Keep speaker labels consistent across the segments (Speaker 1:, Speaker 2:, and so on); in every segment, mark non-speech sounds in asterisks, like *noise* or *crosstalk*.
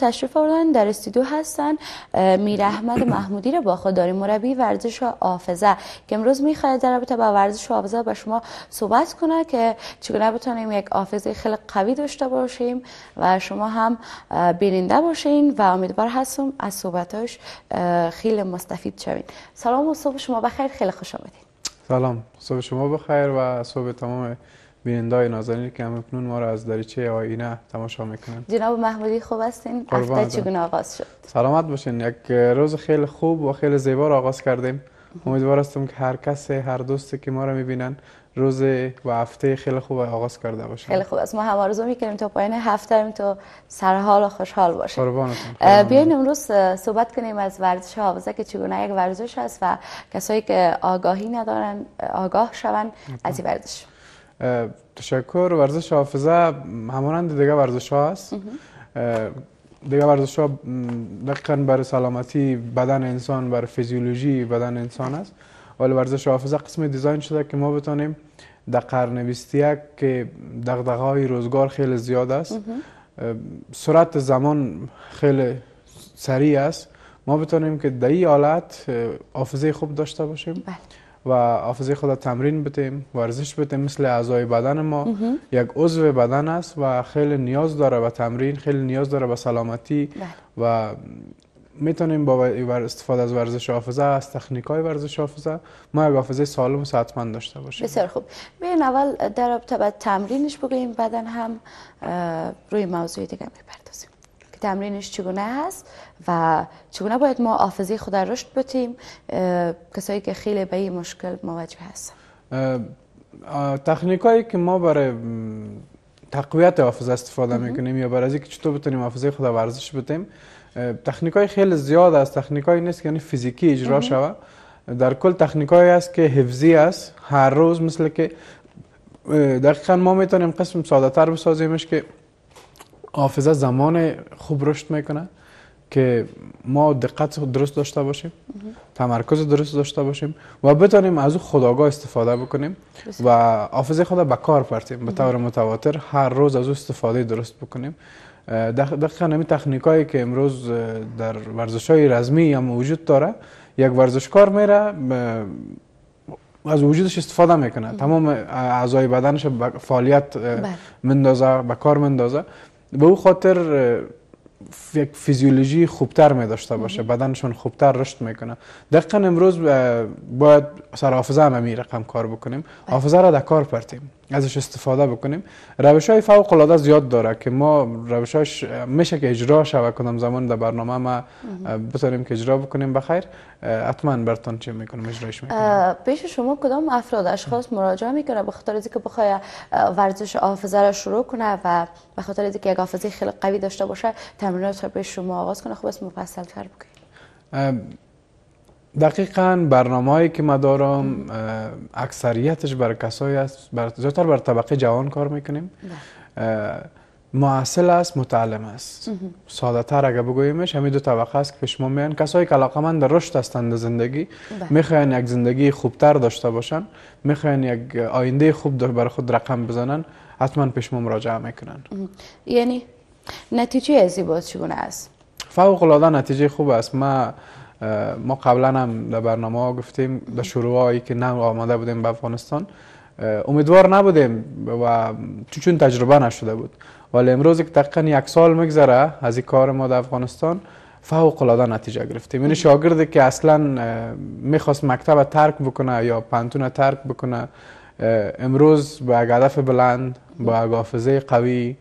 Speaker 1: تشریف آوردن در استودیو هستن میر احمد محمودی رو با خود داریم مربی ورزش و حافظه که امروز میخواد در رابطه با ورزش و حافظه با شما صحبت کنه که چگونه بتونیم یک حافظه خیلی قوی داشته باشیم و شما هم بیننده باشین و امیدوار هستم از صحبتاش خیلی مستفید شوین سلام و صبح شما بخیر خیلی خوش
Speaker 2: آمدید سلام صبح شما بخیر و صبح تمام بینندای نازنین که هم اکنون ما را از دریچه آینه تماشا میکنن
Speaker 1: جناب محمودی خوب هستین هفته چگونه آغاز
Speaker 2: شد سلامت باشین یک روز خیلی خوب و خیلی زیبا را آغاز کردیم امیدوار هستم که هر کس هر دوستی که ما را میبینن روز و هفته خیلی خوب آغاز کرده باشه خیلی خوب
Speaker 1: است ما هم آرزو میکنیم تا پایین هفته تو حال و خوشحال باشه بیاین امروز صحبت کنیم از ورزش حافظه که چگونه یک ورزش است و کسایی که آگاهی ندارن آگاه شون از این ورزش
Speaker 2: تشکر ورزش حافظه همانند دیگه ورزش ها است دیگه ورزش ها دقیقا برای سلامتی بدن انسان بر فیزیولوژی بدن انسان است ولی ورزش حافظه قسم دیزاین شده که ما بتانیم در قرن 21 که دغدغه های روزگار خیلی زیاد است سرعت زمان خیلی سریع است ما بتانیم که در این حالت حافظه خوب داشته باشیم بله. و حافظه خود تمرین بتیم ورزش بتیم مثل اعضای بدن ما یک عضو بدن است و خیلی نیاز داره به تمرین خیلی نیاز داره به سلامتی بله. و میتونیم با استفاده از ورزش حافظه از تکنیک های ورزش حافظه ما یک حافظه سالم و داشته باشیم بسیار
Speaker 1: خوب بیاین اول در رابطه به تمرینش بگوییم بعدا هم روی موضوع دیگه میپردازیم تمرینش چگونه هست و چگونه باید ما حافظه خود را رشد بتیم کسایی که خیلی به این مشکل مواجه
Speaker 2: هستن تکنیک هایی که ما برای تقویت حافظه استفاده میکنیم یا برای اینکه چطور بتونیم حافظه خود را ورزش بتیم تکنیک های خیلی زیاد است تکنیک هایی نیست که یعنی فیزیکی اجرا شوه در کل تکنیک است که حفظی است هر روز مثل که دقیقا ما میتونیم قسم ساده تر بسازیمش که حافظه زمان خوب رشد میکنه که ما دقت درست داشته باشیم تمرکز درست داشته باشیم و بتانیم از او خداگاه استفاده بکنیم و حافظه خود به کار پرتیم به طور متواتر هر روز از او استفاده درست بکنیم دقیقا نمی تکنیک هایی که امروز در ورزش های رزمی هم وجود داره یک ورزشکار میره از وجودش استفاده میکنه تمام اعضای بدنش فعالیت بله. مندازه به کار مندازه به او خاطر یک فیزیولوژی خوبتر می داشته باشه بدنشون خوبتر رشد میکنه دقیقا امروز باید سر حافظه هم رقم کار بکنیم بله. حافظه را در کار پرتیم ازش استفاده بکنیم روش های فوق العاده زیاد داره که ما روش میشه که اجرا شوه کنم زمان در برنامه ما بتونیم که اجرا بکنیم بخیر حتما برتان چی میکنم اجراش
Speaker 1: میکنم پیش شما کدام افراد اشخاص مراجعه میکنه به خاطر اینکه بخوای ورزش حافظه را شروع کنه و به خاطر اینکه یک حافظه خیلی قوی داشته باشه تمرینات پیش شما آغاز کنه خب اسم مفصل تر
Speaker 2: بکنیم. دقیقا برنامه هایی که ما دارم اکثریتش بر کسایی است بر زیادتر بر طبقه جوان کار میکنیم بله. معاصل است متعلم است ساده تر اگه بگوییمش همین دو طبقه است که شما کسایی که علاقمند در رشد هستند زندگی بله. میخواین یک زندگی خوبتر داشته باشن میخواین یک آینده خوب بر خود رقم بزنن حتما پیش ما مراجعه میکنن
Speaker 1: یعنی نتیجه ازی باز چگونه است
Speaker 2: فوق العاده نتیجه خوب است ما ما قبلا هم در برنامه گفتیم در شروع هایی که نه آمده بودیم به افغانستان امیدوار نبودیم و چون تجربه نشده بود ولی امروز که تقریبا یک سال مگذره از این کار ما در افغانستان فوق العاده نتیجه گرفتیم این یعنی شاگردی که اصلا میخواست مکتب ترک بکنه یا پنتون ترک بکنه امروز با هدف بلند با حافظه قوی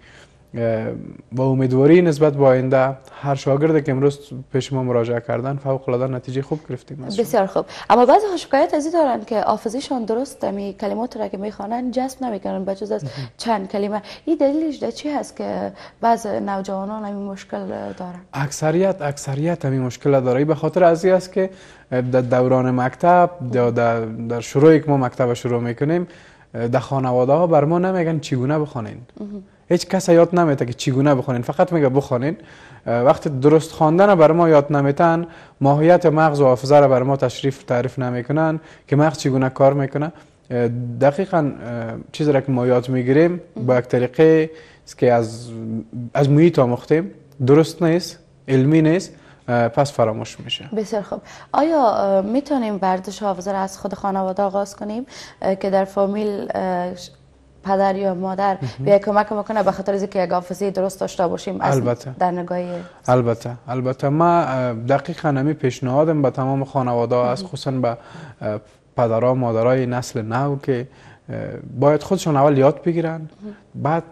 Speaker 2: با امیدواری نسبت با آینده هر شاگرد که امروز پیش ما مراجعه کردن فوق العاده نتیجه خوب گرفتیم
Speaker 1: بسیار خوب اما بعضی ها شکایت از دارن که حافظشان درست می کلمات را که میخوانن جذب نمیکنن به جز از چند کلمه این دلیلش ده چی هست که بعض نوجوانان این مشکل دارن
Speaker 2: اکثریت اکثریت همین مشکل داره به خاطر از است که در دوران مکتب در, در شروعی که ما مکتب شروع میکنیم در خانواده ها بر ما نمیگن چگونه بخونین هیچ کس یاد نمیده که چگونه بخونین فقط میگه بخونین وقتی درست خواندن بر ما یاد نمیتن ماهیت مغز و حافظه را بر ما تشریف تعریف نمیکنن که مغز چگونه کار میکنه دقیقا چیزی را که ما یاد میگیریم با یک طریقه که از از محیط آموختیم درست نیست علمی نیست پس فراموش میشه
Speaker 1: بسیار خوب آیا میتونیم ورزش حافظه را از خود خانواده آغاز کنیم که در فامیل پدر یا مادر بیا کمک میکنه به خاطر اینکه یک حافظه درست داشته باشیم البته در نگاه
Speaker 2: البته البته ما دقیقا نمی پیشنهادم به تمام خانواده از خصوصا به پدرها مادرای نسل نو که باید خودشون اول یاد بگیرن بعد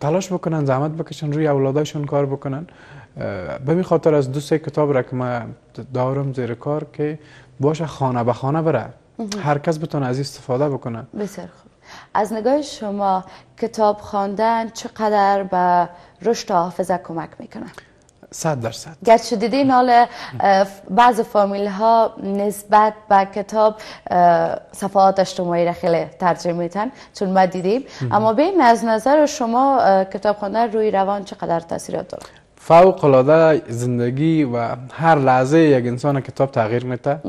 Speaker 2: تلاش بکنن زحمت بکشن روی اولاداشون کار بکنن به خاطر از دو سه کتاب را که ما دارم زیر کار که باشه خانه به خانه بره هر کس بتونه از استفاده بکنه
Speaker 1: بسیار از نگاه شما کتاب خواندن چقدر به رشد حافظه کمک میکنه؟
Speaker 2: صد درصد
Speaker 1: گرچه دیدین حال بعض فامیل ها نسبت به کتاب صفحات اجتماعی را خیلی ترجمه میتن چون ما دیدیم اما بین از نظر شما کتاب خواندن روی روان چقدر تاثیرات داره
Speaker 2: فوق العاده زندگی و هر لحظه یک انسان کتاب تغییر میته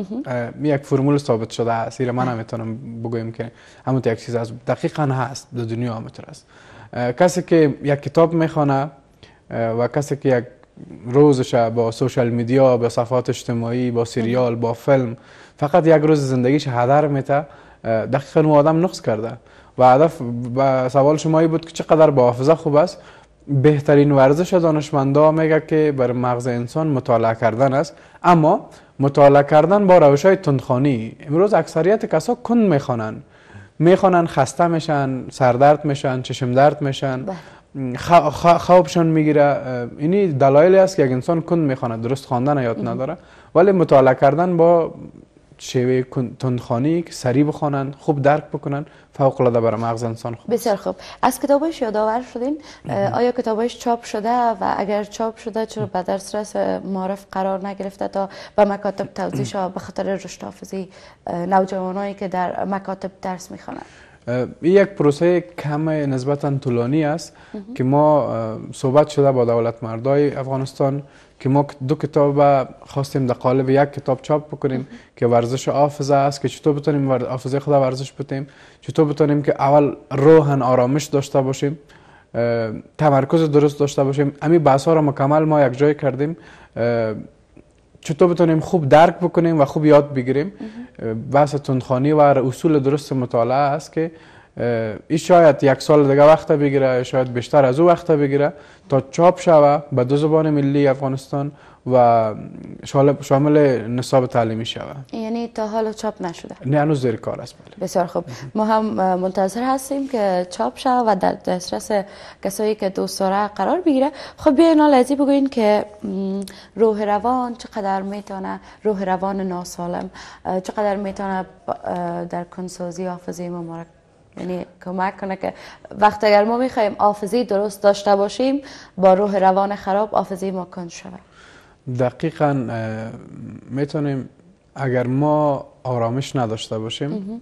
Speaker 2: یک فرمول ثابت شده است من میتونم بگویم که همون یک چیز از دقیقا هست در دنیا همونطور است کسی که یک کتاب میخوانه و کسی که یک روزش با سوشال میدیا با صفحات اجتماعی با سریال با فیلم فقط یک روز زندگیش هدر میده دقیقا اون آدم نقص کرده و هدف به سوال شما بود که چقدر با حافظه خوب است بهترین ورزش دانشمندا میگه که بر مغز انسان مطالعه کردن است اما مطالعه کردن با روش های تندخانی امروز اکثریت کسا کند میخوانن میخوانن خسته میشن سردرد میشن چشم درد میشن بله. خوابشون میگیره اینی دلایلی است که یک انسان کند میخواند درست خواندن یاد نداره ولی مطالعه کردن با شیوه تندخانی که سری بخوانند، خوب درک بکنن فوق العاده برای مغز انسان خوب
Speaker 1: بسیار خوب از کتابش یادآور شدین آیا کتابش چاپ شده و اگر چاپ شده چرا به دسترس معرف قرار نگرفته تا به مکاتب توضیح به خاطر رشد حافظی نوجوانایی که در مکاتب درس میخوانند
Speaker 2: یک پروسه کم نسبتا طولانی است که ما صحبت شده با دولت مردای افغانستان که ما دو کتاب خواستیم در قالب یک کتاب چاپ بکنیم که ورزش حافظه است که چطور بتونیم حافظه خدا ورزش بتیم چطور بتونیم که اول روحن آرامش داشته باشیم تمرکز درست داشته باشیم امی بحث ها را مکمل ما یک جای کردیم چطور بتونیم خوب درک بکنیم و خوب یاد بگیریم بحث تندخانی و اصول درست مطالعه است که این شاید یک سال دیگه وقت بگیره شاید بیشتر از او وقت بگیره تا چاپ شوه به دو زبان ملی افغانستان و شامل نصاب تعلیمی شوه
Speaker 1: یعنی تا حالا چاپ نشده
Speaker 2: نه هنوز زیر کار است بله
Speaker 1: بسیار خوب ما هم منتظر هستیم که چاپ شوه و در دسترس کسایی که دو ساره قرار بگیره خب بیاین حالا ازی بگوین که روح روان چقدر میتونه روح روان ناسالم چقدر میتونه در کنسازی حافظه ما یعنی کمک کنه که وقتی اگر ما میخوایم آفزی درست داشته باشیم با روح روان خراب آفزی ما کند شود
Speaker 2: دقیقا میتونیم اگر ما آرامش نداشته باشیم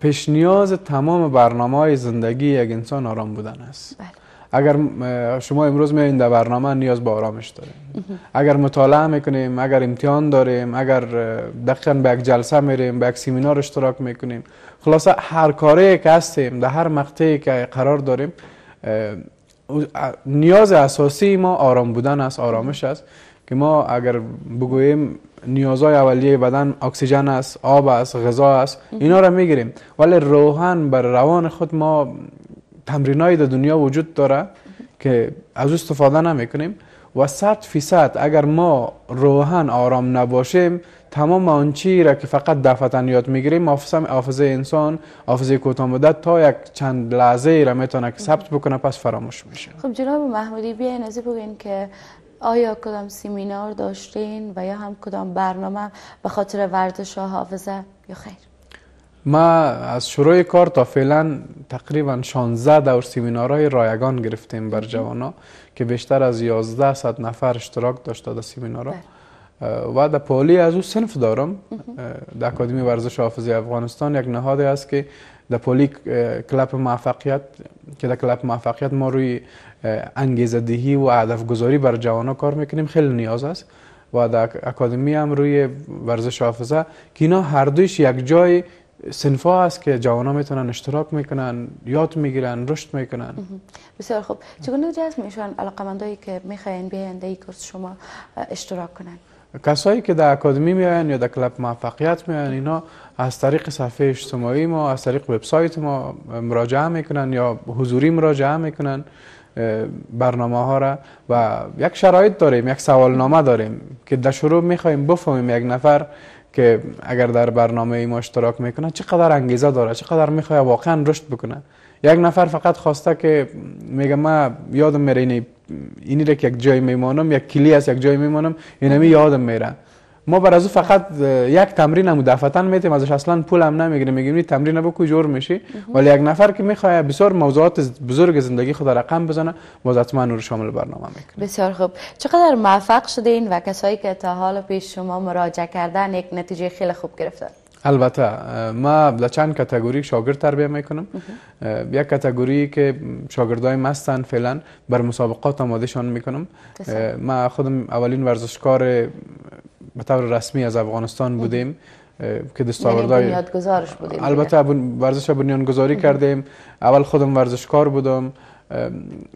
Speaker 2: پیش نیاز تمام برنامه های زندگی یک انسان آرام بودن است بله. اگر شما امروز میایین در برنامه نیاز به آرامش داریم اگر مطالعه میکنیم اگر امتحان داریم اگر دقیقا به یک جلسه میریم به یک سیمینار اشتراک میکنیم خلاصه هر کاری که هستیم در هر مقطعی که قرار داریم نیاز اساسی ما آرام بودن است آرامش است که ما اگر بگوییم نیازهای اولیه بدن اکسیژن است آب است غذا است اینا را میگیریم ولی روحن بر روان خود ما های در دنیا وجود داره که از او استفاده نمیکنیم و صد فیصد اگر ما روحن آرام نباشیم تمام آنچی را که فقط دفتن یاد میگیریم حافظه انسان حافظه کوتاه تا یک چند لحظه را میتونه که ثبت بکنه پس فراموش میشه
Speaker 1: خب جناب محمودی بیاین از بگین که آیا کدام سیمینار داشتین و یا هم کدام برنامه به خاطر ورزش حافظه یا خیر
Speaker 2: ما از شروع کار تا فعلا تقریبا 16 دور سیمینارهای رایگان گرفتیم بر جوانا که بیشتر از 11 صد نفر اشتراک داشته در سیمینارها بله. و در پولی از او سنف دارم در اکادمی ورزش حافظی افغانستان یک نهادی است که در پالی کلپ موفقیت که در کلپ موفقیت ما روی انگیزه دهی و هدف گذاری بر جوانا کار میکنیم خیلی نیاز است و در اکادمی هم روی ورزش حافظه که اینا هر دویش یک جای سنفا است که جوان ها میتونن اشتراک میکنن یاد میگیرن رشد میکنن
Speaker 1: بسیار خوب چگونه جذب میشن علاقمندایی که میخواین بیاین در کورس شما اشتراک کنن
Speaker 2: کسایی که در اکادمی میان یا در کلب موفقیت میان اینا از طریق صفحه اجتماعی ما از طریق وبسایت ما مراجعه میکنن یا حضوری مراجعه میکنن برنامه ها را و یک شرایط داریم یک سوالنامه داریم که در شروع میخوایم بفهمیم یک نفر که اگر در برنامه ما اشتراک میکنه چقدر انگیزه داره چقدر میخواد واقعا رشد بکنه یک نفر فقط خواسته که میگه من یادم میره اینی اینی را که یک جای میمانم یک کلی است یک جای میمانم اینمی یادم میره ما بر از فقط یک تمرین دفتن میتیم ازش اصلا پول هم نمیگیریم میگیم تمرین بکو جور میشی ولی یک نفر که میخواد بسیار موضوعات بزرگ زندگی خود رقم بزنه باز حتما رو شامل برنامه میکنه
Speaker 1: بسیار خوب چقدر موفق شدین و کسایی که تا حال پیش شما مراجعه کردن یک نتیجه خیلی خوب گرفتن
Speaker 2: البته ما در چند کتگوری شاگرد تربیت میکنم یک کتگوری که شاگردای ما هستن فعلا بر مسابقات آمادهشان میکنم ما خودم اولین ورزشکار به طور رسمی از افغانستان بودیم که یعنی دستاوردهای یعنی بودیم البته ورزش گذاری کردیم اول خودم ورزشکار بودم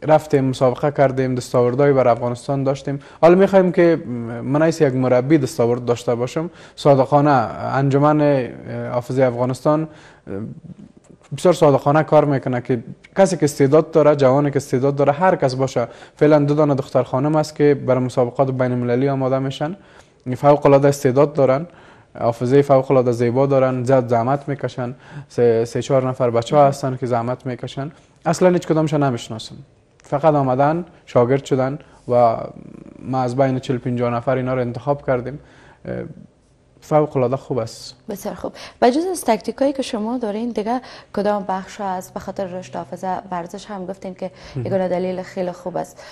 Speaker 2: رفتیم مسابقه کردیم دستاوردهای بر افغانستان داشتیم حالا میخوایم که من یک مربی دستاورد داشته باشم صادقانه انجمن حافظه افغانستان بسیار صادقانه کار میکنه که کسی که استعداد داره جوانی که استعداد داره هر کس باشه فعلا دو دانه دختر خانم است که برای مسابقات بین المللی آماده میشن فوق العاده استعداد دارن حافظه فوق العاده زیبا دارن زد زحمت میکشن سه،, چهار نفر بچه ها هستن که زحمت میکشن اصلا هیچ کدامش نمیشناسم فقط آمدن شاگرد شدن و ما از بین 40 50 نفر اینا رو انتخاب کردیم فوق العاده خوب است
Speaker 1: بسیار خوب و جز از هایی که شما دارین دیگه کدام بخش از به خاطر رشد حافظه ورزش هم گفتین که
Speaker 2: یک دلیل
Speaker 1: خیلی خوب است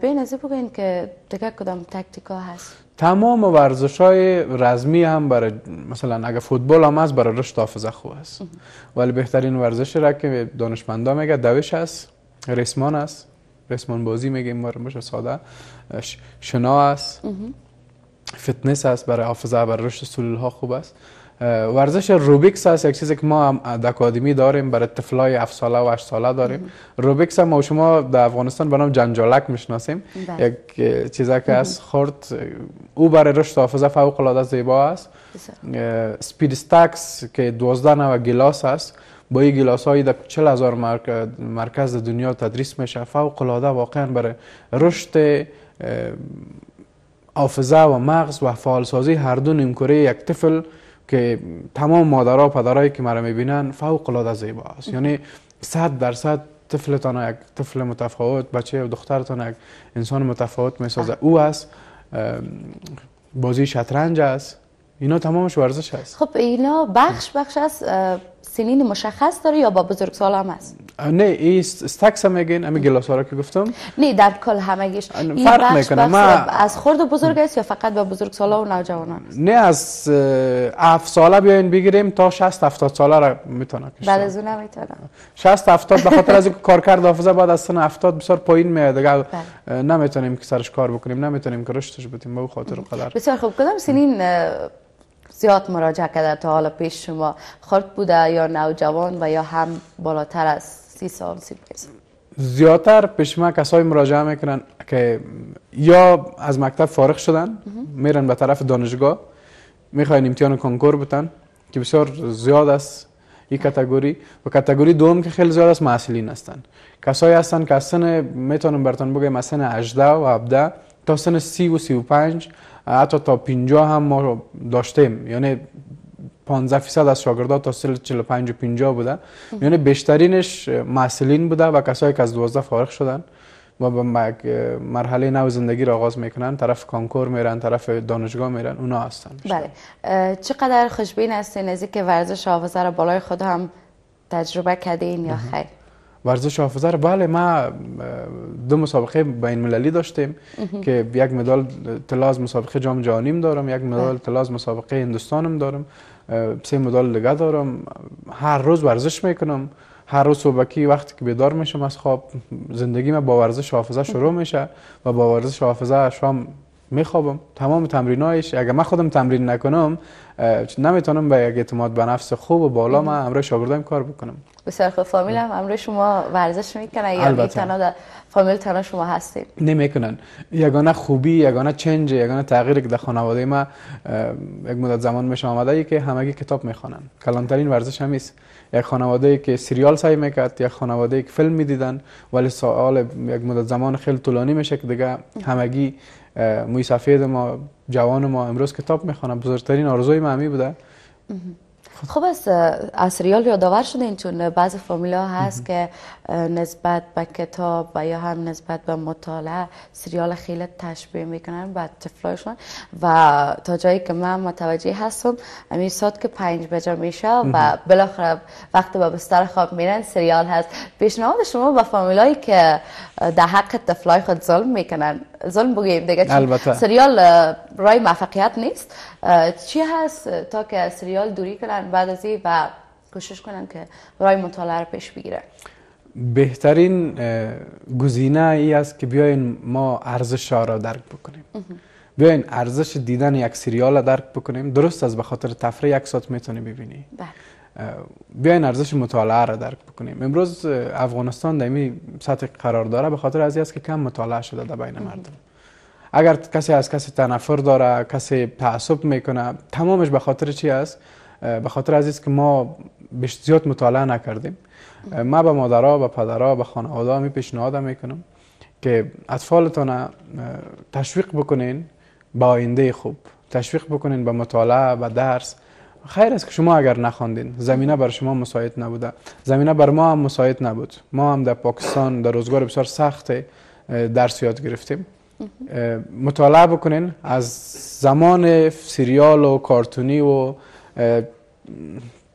Speaker 1: بین از بگین که دیگه کدام ها هست
Speaker 2: تمام ورزش های رزمی هم برای مثلا اگه فوتبال هم هست برای رشد حافظه خوب است ولی بهترین ورزش را که دانشمندا میگه دوش است ریسمان است ریسمان بازی میگه ساده شنا است فتنس است برای حافظه برای رشد سلول ها خوب است ورزش روبیکس است یک چیزی که ما هم در اکادمی داریم برای طفلای 7 ساله و 8 ساله داریم روبیکس هم ما شما در افغانستان به نام جنجالک میشناسیم بله. یک چیزی که از خورد او برای رشد حافظه فوق العاده زیبا است سپید استاکس که 12 نوع گلاس است با این گلاس های در 40 هزار مرکز دنیا تدریس میشه فوق العاده واقعا برای رشد حافظه و مغز و فعالسازی هر دو نیمکره یک طفل که تمام مادرها پدرایی که مرا میبینن فوق العاده زیبا است یعنی صد درصد طفلتان یک طفل متفاوت بچه و دخترتان یک انسان متفاوت میسازه او است بازی شطرنج است اینا تمامش ورزش است
Speaker 1: خب اینا بخش بخش از سنین مشخص داره یا با بزرگسال هم است
Speaker 2: نه ایست استاکس هم میگین امی گلاس ها را که گفتم
Speaker 1: نه در کل همه گیش فرق میکنه ما از خرد و بزرگ است یا فقط با بزرگ ساله و نوجوانان
Speaker 2: نه از اف ساله بیاین بگیریم تا 60 70 ساله را میتونه کشتن بعد
Speaker 1: از اون نمیتونه
Speaker 2: 60 70 به خاطر از اینکه کارکرد حافظه بعد از سن 70 بسیار پایین میاد دیگه بله. نمیتونیم که سرش کار بکنیم نمیتونیم که رشدش بدیم به خاطر قدر
Speaker 1: بسیار خوب کدام سنین زیاد مراجعه کرده تا حالا پیش شما خرد بوده یا نوجوان و یا هم بالاتر است سی سال سی پیز.
Speaker 2: زیادتر پیش ما کسایی مراجعه میکنن که یا از مکتب فارغ شدن میرن به طرف دانشگاه میخواین امتحان کنکور بتن که بسیار زیاد است این کتگوری و کتگوری دوم که خیلی زیاد است معسلین هستن کسایی هستن که از سن میتونم برتان بگم از سن 18 و 17 تا سن 30 و 35 حتی تا 50 هم ما داشتیم یعنی 15 فیصد از شاگردات تا سال 45 و 50 بوده یعنی بیشترینش محصلین بوده و کسایی که از 12 فارغ شدن و به مرحله نو زندگی را آغاز میکنن طرف کانکور میرن طرف دانشگاه میرن اونا هستن
Speaker 1: بله چقدر خوشبین هستین از اینکه ورزش حافظه را بالای خود هم تجربه کردین یا خیر
Speaker 2: ورزش حافظه رو بله ما دو مسابقه بین المللی داشتیم که یک مدال طلا از مسابقه جام جهانیم دارم یک مدال بله. طلا از مسابقه هندوستانم دارم سه مدال دیگه دارم هر روز ورزش میکنم هر روز صبحکی وقتی که بیدار میشم از خواب زندگی من با ورزش حافظه شروع میشه و با ورزش حافظه شام میخوابم تمام تمرینایش اگر من خودم تمرین نکنم نمیتونم به یک اعتماد به نفس خوب و بالا ما امروز شاگردایم کار بکنم
Speaker 1: بسیار خوب فامیل هم امروز شما ورزش میکنن یا میتونن در فامیل تنه شما هستید
Speaker 2: نمیکنن یگانه خوبی یگانه چنج یگانه تغییری که در خانواده ما یک مدت زمان میشه آمده ای که همگی کتاب میخوانن کلانترین ورزش هم است یک خانواده ای که سریال سعی میکرد یک خانواده ای که فیلم میدیدن ولی سوال یک مدت زمان خیلی طولانی میشه که دیگه همگی موی سفید ما جوان ما امروز کتاب میخوانم بزرگترین آرزوی ما بوده
Speaker 1: خوب است از سریال یادآور شدین چون بعض فامیلا هست که نسبت به کتاب و یا هم نسبت به مطالعه سریال خیلی تشبیه میکنن به تفلایشون و تا جایی که من متوجه هستم امی ساعت که پنج بجا میشه و بالاخره وقت به بستر خواب میرن سریال هست پیشنهاد شما به فامیلایی که در حق تفلای خود ظلم میکنن ظلم بگیم دیگه سریال رای موفقیت نیست چی هست تا که سریال دوری کنن بعد از این و کوشش کنن که رای مطالعه رو پیش بگیره
Speaker 2: بهترین گزینه ای است که بیاین ما ارزش را درک بکنیم بیاین ارزش دیدن یک سریال را درک بکنیم درست از به خاطر تفریح یک ساعت میتونی ببینی بله. بیاین ارزش مطالعه را درک بکنیم امروز افغانستان در این سطح قرار داره به خاطر از است که کم مطالعه شده در بین مردم اگر کسی از کسی تنفر داره کسی تعصب میکنه تمامش به خاطر چی است به خاطر از که ما بهش زیاد مطالعه نکردیم ما به مادرها به پدرها به خانواده می پیشنهاد میکنم که اطفالتان تشویق بکنین به آینده خوب تشویق بکنین به مطالعه و درس خیر است که شما اگر نخواندین زمینه بر شما مساعد نبوده زمینه بر ما هم مساعد نبود ما هم در پاکستان در روزگار بسیار سخت درس یاد گرفتیم مطالعه بکنین از زمان سریال و کارتونی و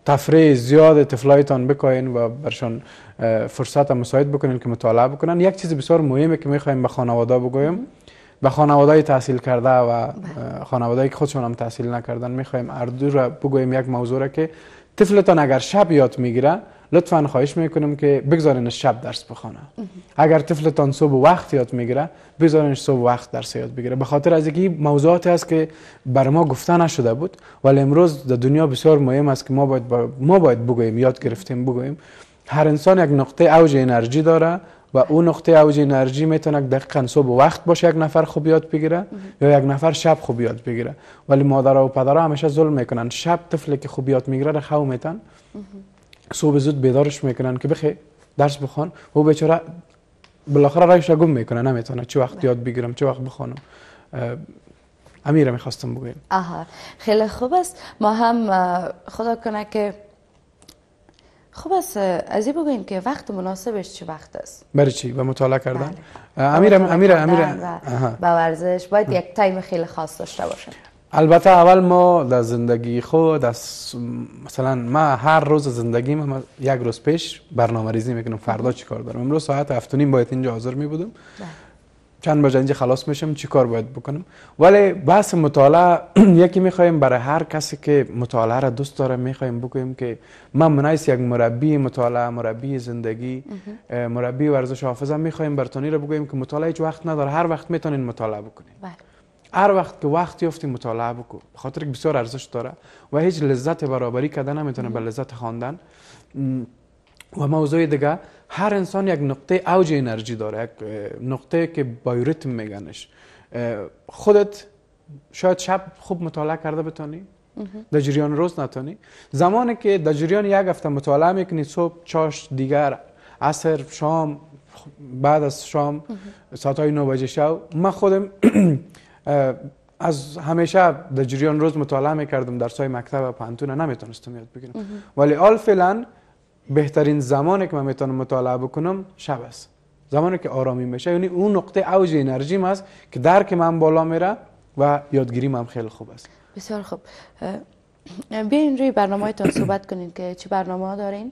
Speaker 2: تفریح زیاد تفلایتان بکنین و برشان فرصت مساعد بکنین که مطالعه بکنن یک چیز بسیار مهمه که میخوایم به خانواده بگویم به خانواده تحصیل کرده و خانواده که خودشون هم تحصیل نکردن میخوایم اردو را بگویم یک موضوع را که طفلتان اگر شب یاد میگیره لطفا خواهش میکنم که بگذارین شب درس بخونه اگر طفلتان صبح وقت یاد میگیره بگذارینش صبح وقت درس یاد بگیره به خاطر از اینکه موضوعاتی است که بر ما گفته نشده بود ولی امروز در دنیا بسیار مهم است که ما باید با... ما باید بگوییم یاد گرفتیم بگوییم هر انسان یک نقطه اوج انرژی داره و اون نقطه اوج انرژی میتونه دقیقا صبح وقت باشه یک نفر خوب یاد بگیره یا یک نفر شب خوب یاد بگیره ولی مادر و پدرها همیشه ظلم میکنن شب طفلی که خوب یاد میگیره رو میتن صبح زود بیدارش میکنن که بخی درس بخوان او بیچاره بالاخره رایش گم میکنه نمیتونه چه وقت بله. یاد بگیرم چه وقت بخوانم امیره میخواستم بگویم
Speaker 1: آها خیلی خوب است ما هم خدا کنه که خوب است از این که وقت مناسبش چه وقت است
Speaker 2: برای چی به مطالعه کردن امیره امیره امیر به
Speaker 1: ورزش باید یک تایم خیلی خاص داشته
Speaker 2: باشه البته اول ما در زندگی خود از مثلا ما هر روز زندگی ما یک روز پیش برنامه ریزی میکنم فردا چی کار دارم امروز ساعت هفت باید اینجا حاضر می بودم بله. چند بار اینجا خلاص میشم چی کار باید بکنم ولی بحث مطالعه *clears throat* یکی میخوایم برای هر کسی که مطالعه را دوست داره میخوایم بکنیم که من منایس یک مربی مطالعه مربی زندگی مربی ورزش حافظه میخوایم برتونی را بگویم که مطالعه هیچ وقت نداره هر وقت میتونین مطالعه بکنین بله. هر وقت که وقت یافتی مطالعه بکن بخاطر که بسیار ارزش داره و هیچ لذت برابری کرده نمیتونه به لذت خواندن و موضوع دیگه هر انسان یک نقطه اوج انرژی داره یک نقطه که با ریتم میگنش خودت شاید شب خوب مطالعه کرده بتانی در جریان روز نتونی. زمانی که در جریان یک هفته مطالعه میکنی صبح چاش دیگر عصر شام بعد از شام ساعت های نو بجه شو من خودم *clears throat* *clears throat* از همیشه در جریان روز مطالعه میکردم در سای مکتب و پانتونه نمیتونستم یاد بگیرم ولی حال فعلا بهترین زمانی که من میتونم مطالعه بکنم شب است زمانی که آرامی میشه یعنی اون نقطه اوج انرژیم است که درک من بالا میره و یادگیری هم خیلی خوب است
Speaker 1: بسیار خوب بیاین روی برنامه تان صحبت کنید که چه برنامه دارین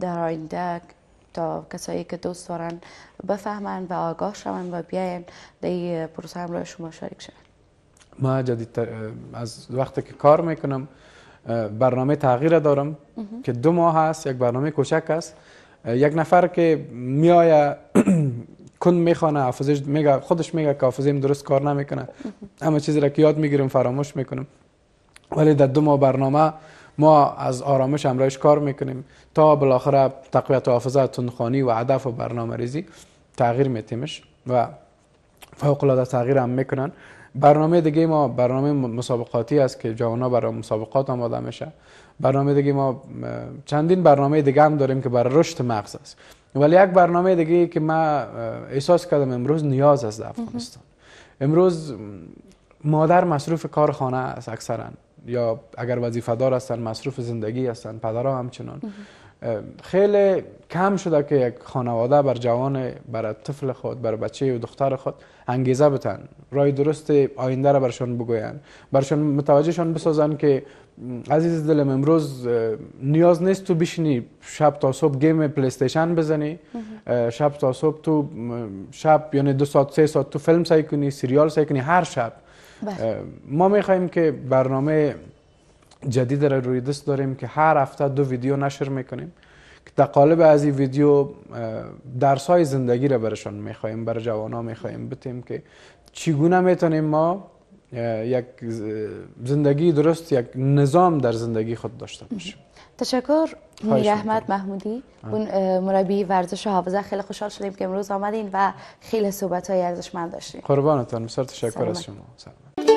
Speaker 1: در آینده تا کسایی که دوست دارن بفهمن و آگاه شوند و بیاین در این پروسه همراه شما شریک شوند
Speaker 2: ما جدید از وقتی که کار میکنم برنامه تغییر دارم که دو ماه هست یک برنامه کوچک است یک نفر که میایه *clears throat* کن میخوانه حافظش میگه خودش میگه که حافظیم درست کار نمیکنه همه چیزی را که یاد میگیرم فراموش میکنم ولی در دو ماه برنامه ما از آرامش همراهش کار میکنیم تا بالاخره تقویت حافظه تنخانی و هدف و برنامه ریزی تغییر میتیمش و فوق تغییر هم میکنن برنامه دیگه ما برنامه مسابقاتی است که جوانا برای مسابقات آماده میشه برنامه دیگه ما چندین برنامه دیگه هم داریم که برای رشد مغز است ولی یک برنامه دیگه که ما احساس کردم امروز نیاز است در افغانستان امروز مادر مصروف خانه است اکثرا یا اگر وظیفه دار هستن مصروف زندگی هستن پدرها همچنان خیلی کم شده که یک خانواده بر جوان بر طفل خود بر بچه و دختر خود انگیزه بتن رای درست آینده را برشان بگوین برشان متوجهشان بسازن که عزیز دلم امروز نیاز نیست تو بشینی شب تا صبح گیم پلیستیشن بزنی شب تا صبح تو شب یعنی دو ساعت سه ساعت تو فیلم سعی کنی سریال سعی کنی هر شب بله. ما میخوایم که برنامه جدید را روی دست داریم که هر هفته دو ویدیو نشر میکنیم که در قالب از این ویدیو درس های زندگی را برشان میخواییم بر جوان ها میخواییم بتیم که چگونه میتونیم ما یک زندگی درست یک نظام در زندگی خود داشته
Speaker 1: باشیم تشکر میر احمد محمودی اون مربی ورزش و حافظه خیلی خوشحال شدیم که امروز آمدین و خیلی صحبت های ارزشمند داشتیم
Speaker 2: قربانتان بسیار تشکر از شما سلامت.